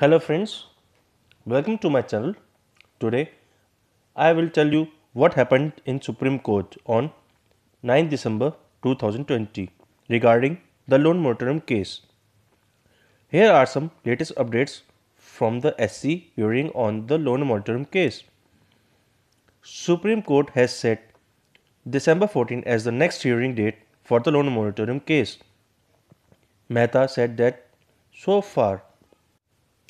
Hello friends, welcome to my channel. Today I will tell you what happened in Supreme Court on 9 December 2020 regarding the loan moratorium case. Here are some latest updates from the SC hearing on the loan moratorium case. Supreme Court has set December 14 as the next hearing date for the loan moratorium case. Mehta said that so far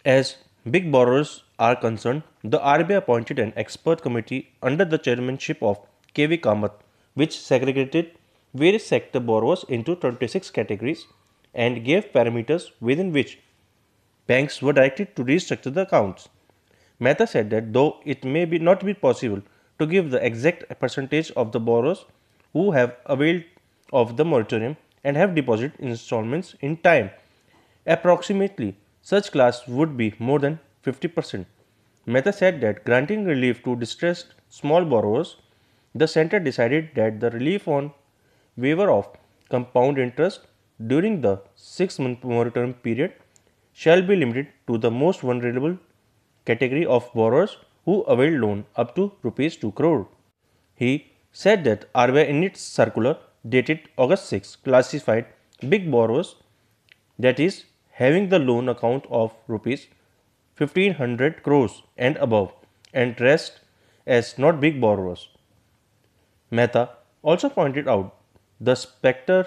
as big borrowers are concerned, the RBI appointed an expert committee under the chairmanship of KV Kamath, which segregated various sector borrowers into 26 categories and gave parameters within which banks were directed to restructure the accounts. Mehta said that though it may be not be possible to give the exact percentage of the borrowers who have availed of the moratorium and have deposited installments in time, approximately such class would be more than 50%. Mehta said that granting relief to distressed small borrowers, the center decided that the relief on waiver of compound interest during the 6 month moratorium period shall be limited to the most vulnerable category of borrowers who avail loan up to rupees 2 crore. He said that RBI in its circular dated August 6 classified big borrowers that is having the loan account of rupees 1500 crores and above and rest as not big borrowers. Mehta also pointed out the specter,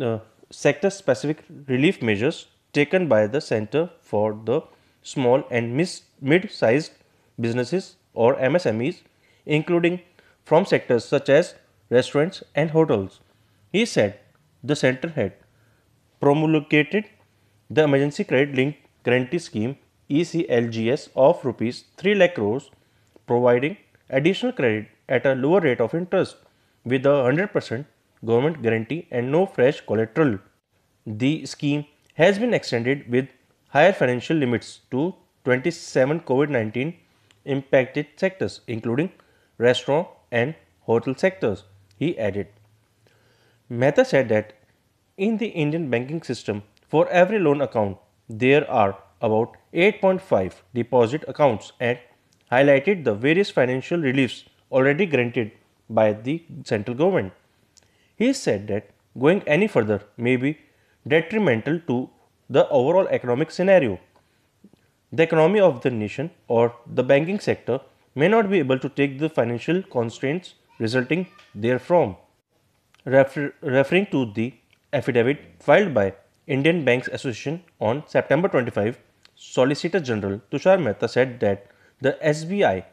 uh, sector specific relief measures taken by the Center for the Small and Mid Sized Businesses or MSMEs, including from sectors such as restaurants and hotels. He said the center had promulgated the Emergency Credit link Guarantee Scheme ECLGS of rupees 3 lakh crores providing additional credit at a lower rate of interest with a 100% government guarantee and no fresh collateral. The scheme has been extended with higher financial limits to 27 COVID-19 impacted sectors including restaurant and hotel sectors, he added. Mehta said that in the Indian banking system, for every loan account, there are about 8.5 deposit accounts and highlighted the various financial reliefs already granted by the central government. He said that going any further may be detrimental to the overall economic scenario. The economy of the nation or the banking sector may not be able to take the financial constraints resulting therefrom. Refer referring to the affidavit filed by Indian Banks Association on September 25, Solicitor General Tushar Mehta said that the SBI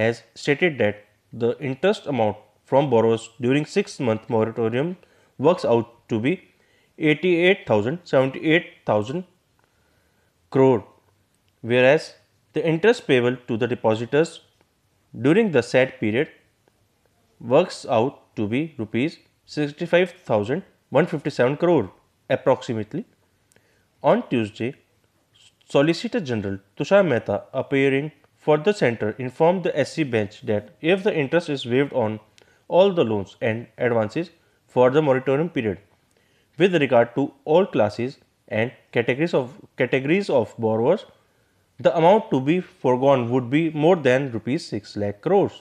has stated that the interest amount from borrowers during 6 month moratorium works out to be 88,078,000 crore whereas the interest payable to the depositors during the said period works out to be rupees 65,157 crore approximately. On Tuesday, Solicitor General Tushar Mehta appearing for the centre informed the SC bench that if the interest is waived on all the loans and advances for the moratorium period with regard to all classes and categories of categories of borrowers the amount to be foregone would be more than rupees 6 lakh crores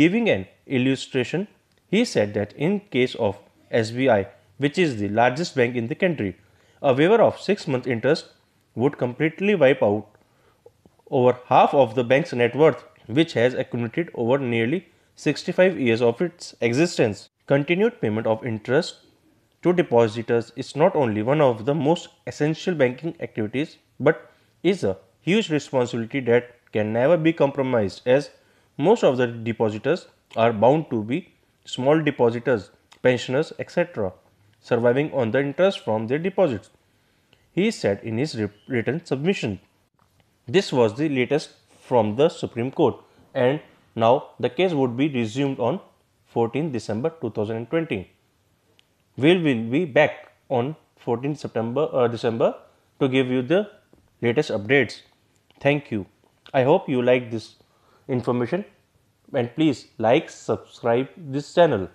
giving an illustration he said that in case of SBI which is the largest bank in the country. A waiver of 6 month interest would completely wipe out over half of the bank's net worth, which has accumulated over nearly 65 years of its existence. Continued payment of interest to depositors is not only one of the most essential banking activities but is a huge responsibility that can never be compromised as most of the depositors are bound to be small depositors, pensioners, etc surviving on the interest from their deposits, he said in his written submission. This was the latest from the Supreme Court and now the case would be resumed on 14 December 2020. We will be back on 14 September uh, December to give you the latest updates. Thank you. I hope you like this information and please like subscribe this channel.